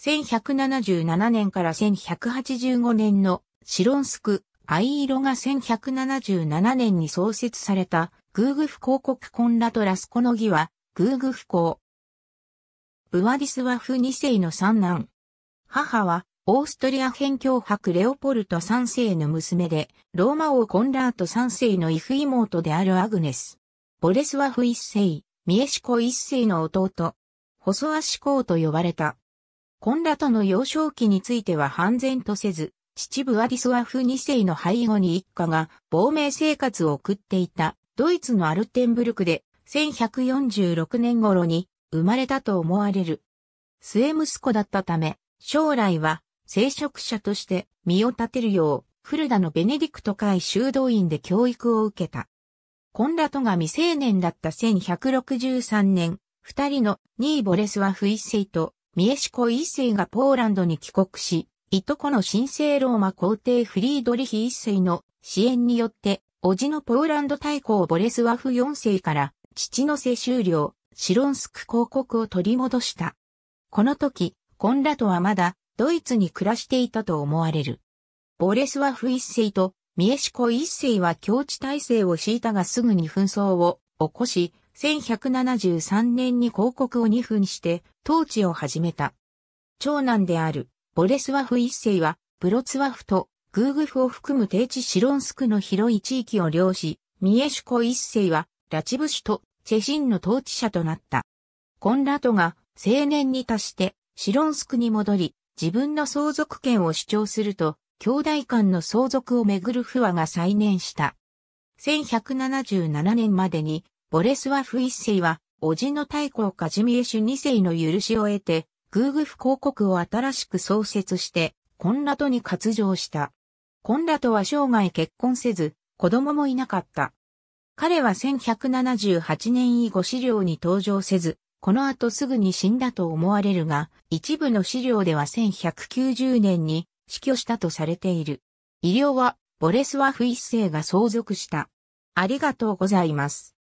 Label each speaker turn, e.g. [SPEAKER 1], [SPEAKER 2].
[SPEAKER 1] 1177年から1185年のシロンスク、アイイロが1177年に創設されたグーグフ公国コンラトラスコノギはグーグフ公。ブワディスワフ2世の三男。母はオーストリア辺境博レオポルト3世の娘で、ローマ王コンラート3世のイフ妹であるアグネス。ボレスワフ1世、ミエシコ1世の弟。細足公と呼ばれた。コンラトの幼少期については半然とせず、秩父アディスワフ2世の背後に一家が亡命生活を送っていたドイツのアルテンブルクで1146年頃に生まれたと思われる。末息子だったため、将来は聖職者として身を立てるよう、古田のベネディクト会修道院で教育を受けた。コンラトが未成年だった1163年、二人のニーボレスワフ一世とミエシコ一世がポーランドに帰国し、いとこの神聖ローマ皇帝フリードリヒ一世の支援によって、叔父のポーランド大公ボレスワフ四世から父の世修了、シロンスク公国を取り戻した。この時、コンラトはまだドイツに暮らしていたと思われる。ボレスワフ一世とミエシコ一世は境地体制を敷いたがすぐに紛争を起こし、1173年に広告を2分して統治を始めた。長男であるボレスワフ一世はブロツワフとグーグフを含む低地シロンスクの広い地域を領し、ミエシュコ一世はラチブシュとチェシンの統治者となった。コンラトが青年に達してシロンスクに戻り、自分の相続権を主張すると、兄弟間の相続をめぐる不和が再燃した。1177年までにボレスワフ一世は、叔父の太閤カジミエシュ二世の許しを得て、グーグフ公国を新しく創設して、コンラトに割譲した。コンラトは生涯結婚せず、子供もいなかった。彼は1178年以後資料に登場せず、この後すぐに死んだと思われるが、一部の資料では1190年に死去したとされている。医療は、ボレスワフ一世が相続した。ありがとうございます。